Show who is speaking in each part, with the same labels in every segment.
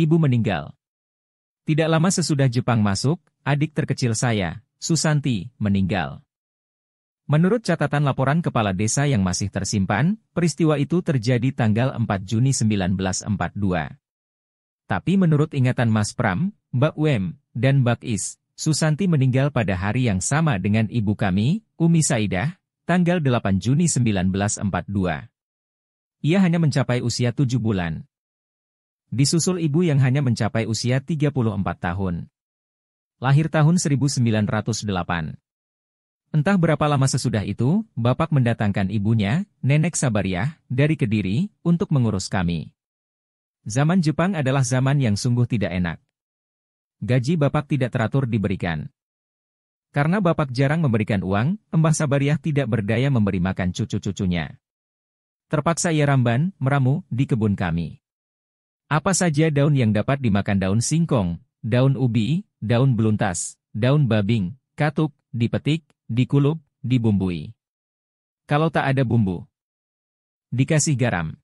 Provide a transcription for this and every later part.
Speaker 1: ibu meninggal. Tidak lama sesudah Jepang masuk, adik terkecil saya, Susanti, meninggal. Menurut catatan laporan kepala desa yang masih tersimpan, peristiwa itu terjadi tanggal 4 Juni 1942. Tapi menurut ingatan Mas Pram, Mbak Wem, dan Mbak Is, Susanti meninggal pada hari yang sama dengan ibu kami, Umi Saidah, tanggal 8 Juni 1942. Ia hanya mencapai usia 7 bulan. Disusul ibu yang hanya mencapai usia 34 tahun. Lahir tahun 1908. Entah berapa lama sesudah itu, Bapak mendatangkan ibunya, Nenek Sabariah, dari Kediri, untuk mengurus kami. Zaman Jepang adalah zaman yang sungguh tidak enak. Gaji Bapak tidak teratur diberikan. Karena Bapak jarang memberikan uang, Mbah Sabariah tidak berdaya memberi makan cucu-cucunya. Terpaksa ia ramban, meramu, di kebun kami. Apa saja daun yang dapat dimakan daun singkong, daun ubi, daun beluntas, daun babing, katuk, dipetik, dikulup, dibumbui. Kalau tak ada bumbu, dikasih garam.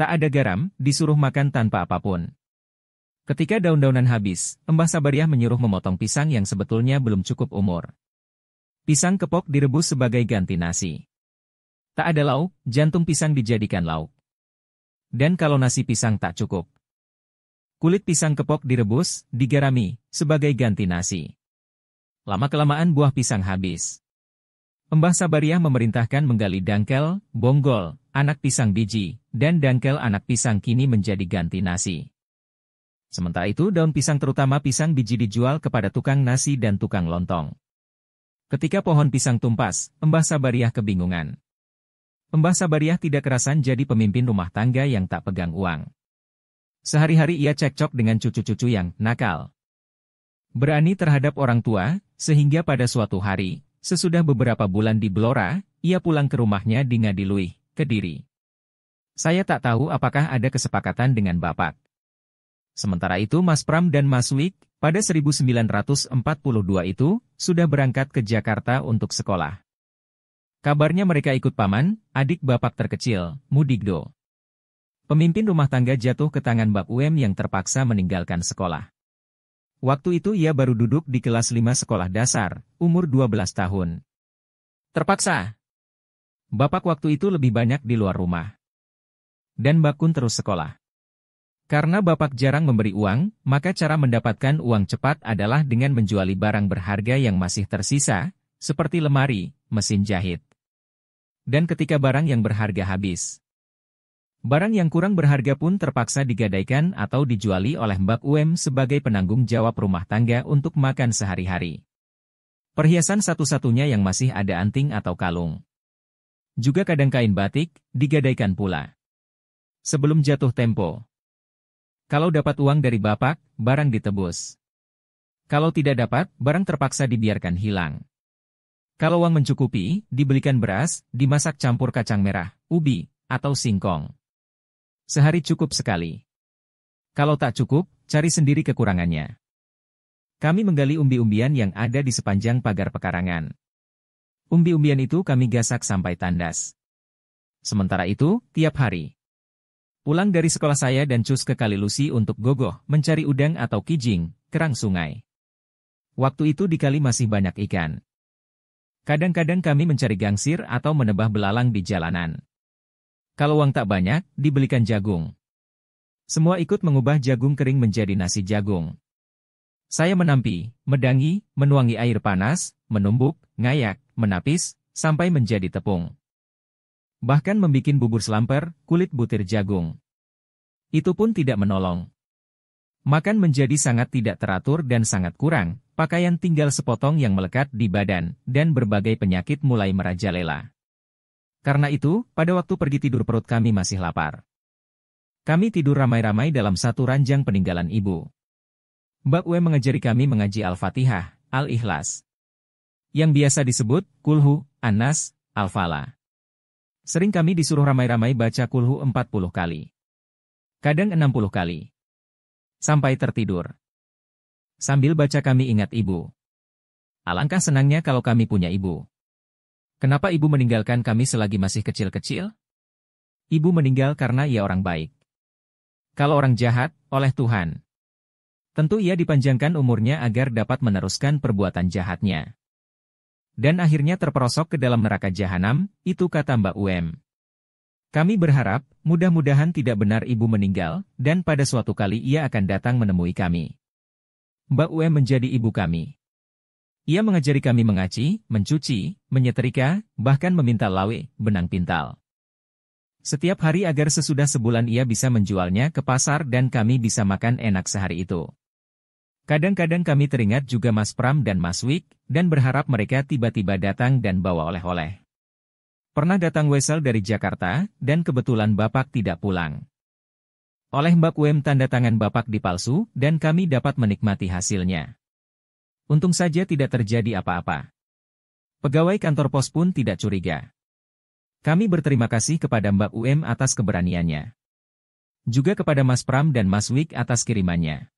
Speaker 1: Tak ada garam, disuruh makan tanpa apapun. Ketika daun-daunan habis, Mbah Sabariah menyuruh memotong pisang yang sebetulnya belum cukup umur. Pisang kepok direbus sebagai ganti nasi. Tak ada lauk, jantung pisang dijadikan lauk. Dan kalau nasi pisang tak cukup, kulit pisang kepok direbus, digarami, sebagai ganti nasi. Lama-kelamaan buah pisang habis. Mbah Sabariah memerintahkan menggali dangkel, bonggol, anak pisang biji, dan dangkel anak pisang kini menjadi ganti nasi. Sementara itu daun pisang terutama pisang biji dijual kepada tukang nasi dan tukang lontong. Ketika pohon pisang tumpas, Mbah Sabariah kebingungan. Mbah Sabariah tidak kerasan jadi pemimpin rumah tangga yang tak pegang uang. Sehari-hari ia cekcok dengan cucu-cucu yang nakal. Berani terhadap orang tua, sehingga pada suatu hari, sesudah beberapa bulan di Blora, ia pulang ke rumahnya di Ngadilui, Kediri. Saya tak tahu apakah ada kesepakatan dengan Bapak. Sementara itu Mas Pram dan Mas Wik, pada 1942 itu, sudah berangkat ke Jakarta untuk sekolah. Kabarnya mereka ikut paman, adik bapak terkecil, Mudigdo. Pemimpin rumah tangga jatuh ke tangan Bab UM yang terpaksa meninggalkan sekolah. Waktu itu ia baru duduk di kelas 5 sekolah dasar, umur 12 tahun. Terpaksa. Bapak waktu itu lebih banyak di luar rumah. Dan Bakun terus sekolah. Karena Bapak jarang memberi uang, maka cara mendapatkan uang cepat adalah dengan menjuali barang berharga yang masih tersisa, seperti lemari, mesin jahit, dan ketika barang yang berharga habis. Barang yang kurang berharga pun terpaksa digadaikan atau dijuali oleh Mbak UM sebagai penanggung jawab rumah tangga untuk makan sehari-hari. Perhiasan satu-satunya yang masih ada anting atau kalung. Juga kadang kain batik, digadaikan pula. Sebelum jatuh tempo. Kalau dapat uang dari bapak, barang ditebus. Kalau tidak dapat, barang terpaksa dibiarkan hilang. Kalau uang mencukupi, dibelikan beras, dimasak campur kacang merah, ubi, atau singkong. Sehari cukup sekali. Kalau tak cukup, cari sendiri kekurangannya. Kami menggali umbi-umbian yang ada di sepanjang pagar pekarangan. Umbi-umbian itu kami gasak sampai tandas. Sementara itu, tiap hari. Pulang dari sekolah saya dan cus ke Kali Lusi untuk gogoh, mencari udang atau kijing, kerang sungai. Waktu itu di kali masih banyak ikan. Kadang-kadang kami mencari gangsir atau menebah belalang di jalanan. Kalau uang tak banyak, dibelikan jagung. Semua ikut mengubah jagung kering menjadi nasi jagung. Saya menampi, medangi, menuangi air panas, menumbuk, ngayak, menapis, sampai menjadi tepung. Bahkan membuat bubur selamper, kulit butir jagung. Itu pun tidak menolong. Makan menjadi sangat tidak teratur dan sangat kurang, Pakaian tinggal sepotong yang melekat di badan, dan berbagai penyakit mulai merajalela. Karena itu, pada waktu pergi tidur perut kami masih lapar. Kami tidur ramai-ramai dalam satu ranjang peninggalan ibu. Mbak Uwe mengajari kami mengaji Al-Fatihah, Al-Ikhlas. Yang biasa disebut, Kulhu, Anas, Al-Fala. Sering kami disuruh ramai-ramai baca Kulhu 40 kali. Kadang 60 kali. Sampai tertidur. Sambil baca kami ingat ibu. Alangkah senangnya kalau kami punya ibu. Kenapa ibu meninggalkan kami selagi masih kecil-kecil? Ibu meninggal karena ia orang baik. Kalau orang jahat, oleh Tuhan. Tentu ia dipanjangkan umurnya agar dapat meneruskan perbuatan jahatnya. Dan akhirnya terperosok ke dalam neraka jahanam, itu kata Mbak UM. Kami berharap, mudah-mudahan tidak benar ibu meninggal, dan pada suatu kali ia akan datang menemui kami. Mbak Ue menjadi ibu kami. Ia mengajari kami mengaci, mencuci, menyetrika, bahkan meminta lawe, benang pintal. Setiap hari agar sesudah sebulan ia bisa menjualnya ke pasar dan kami bisa makan enak sehari itu. Kadang-kadang kami teringat juga Mas Pram dan Mas Wik, dan berharap mereka tiba-tiba datang dan bawa oleh-oleh. Pernah datang Wesel dari Jakarta, dan kebetulan Bapak tidak pulang oleh Mbak Wem tanda tangan Bapak dipalsu dan kami dapat menikmati hasilnya. Untung saja tidak terjadi apa-apa. Pegawai kantor pos pun tidak curiga. Kami berterima kasih kepada Mbak UM atas keberaniannya. Juga kepada Mas Pram dan Mas Wik atas kirimannya.